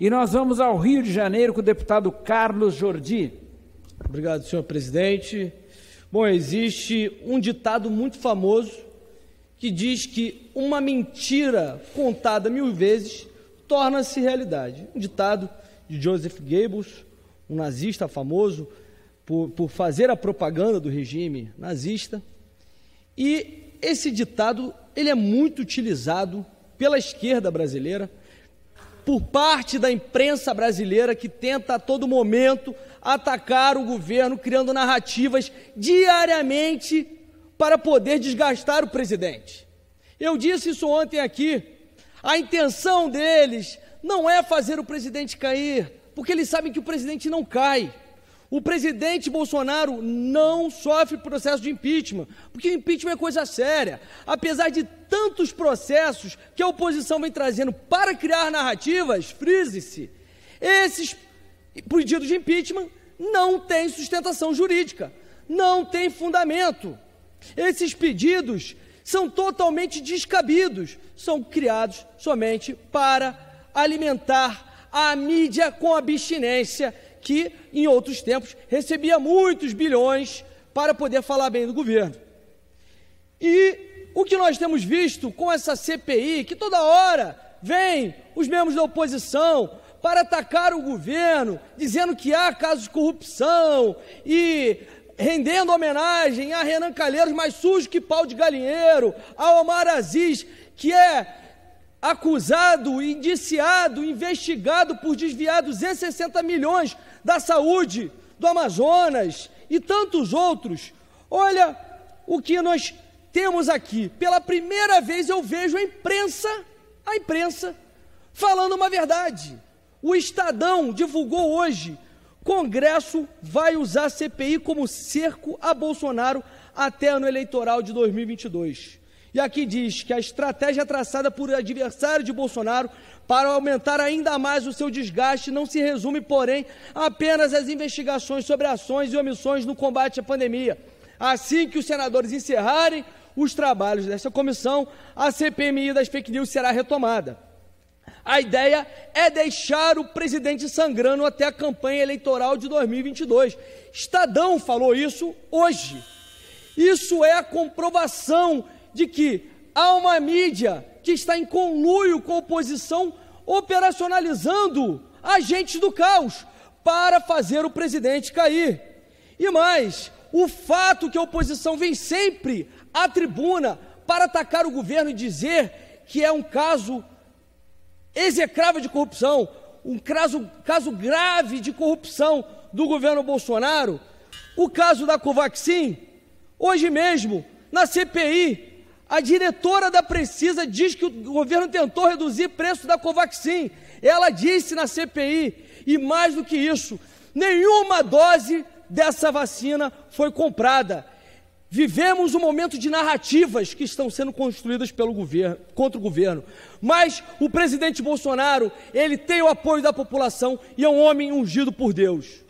E nós vamos ao Rio de Janeiro com o deputado Carlos Jordi. Obrigado, senhor presidente. Bom, existe um ditado muito famoso que diz que uma mentira contada mil vezes torna-se realidade. Um ditado de Joseph Goebbels, um nazista famoso por, por fazer a propaganda do regime nazista. E esse ditado ele é muito utilizado pela esquerda brasileira por parte da imprensa brasileira que tenta a todo momento atacar o governo, criando narrativas diariamente para poder desgastar o presidente. Eu disse isso ontem aqui. A intenção deles não é fazer o presidente cair, porque eles sabem que o presidente não cai. O presidente Bolsonaro não sofre processo de impeachment, porque impeachment é coisa séria. Apesar de tantos processos que a oposição vem trazendo para criar narrativas, frise-se, esses pedidos de impeachment não têm sustentação jurídica, não têm fundamento. Esses pedidos são totalmente descabidos, são criados somente para alimentar a mídia com abstinência que em outros tempos recebia muitos bilhões para poder falar bem do governo. E o que nós temos visto com essa CPI, que toda hora vem os membros da oposição para atacar o governo, dizendo que há casos de corrupção e rendendo homenagem a Renan Calheiros, mais sujo que pau de galinheiro, ao Omar Aziz, que é acusado, indiciado, investigado por desviar 260 milhões da saúde, do Amazonas e tantos outros. Olha o que nós temos aqui. Pela primeira vez eu vejo a imprensa, a imprensa, falando uma verdade. O Estadão divulgou hoje: Congresso vai usar CPI como cerco a Bolsonaro até ano eleitoral de 2022. E aqui diz que a estratégia traçada por adversário de Bolsonaro para aumentar ainda mais o seu desgaste não se resume, porém, apenas às investigações sobre ações e omissões no combate à pandemia. Assim que os senadores encerrarem os trabalhos dessa comissão, a CPMI das fake news será retomada. A ideia é deixar o presidente sangrando até a campanha eleitoral de 2022. Estadão falou isso hoje. Isso é a comprovação de que há uma mídia que está em conluio com a oposição, operacionalizando agentes do caos para fazer o presidente cair. E mais, o fato que a oposição vem sempre à tribuna para atacar o governo e dizer que é um caso execrável de corrupção, um caso, caso grave de corrupção do governo Bolsonaro, o caso da Covaxin, hoje mesmo, na CPI, a diretora da Precisa diz que o governo tentou reduzir o preço da Covaxin. Ela disse na CPI, e mais do que isso, nenhuma dose dessa vacina foi comprada. Vivemos um momento de narrativas que estão sendo construídas pelo governo, contra o governo. Mas o presidente Bolsonaro, ele tem o apoio da população e é um homem ungido por Deus.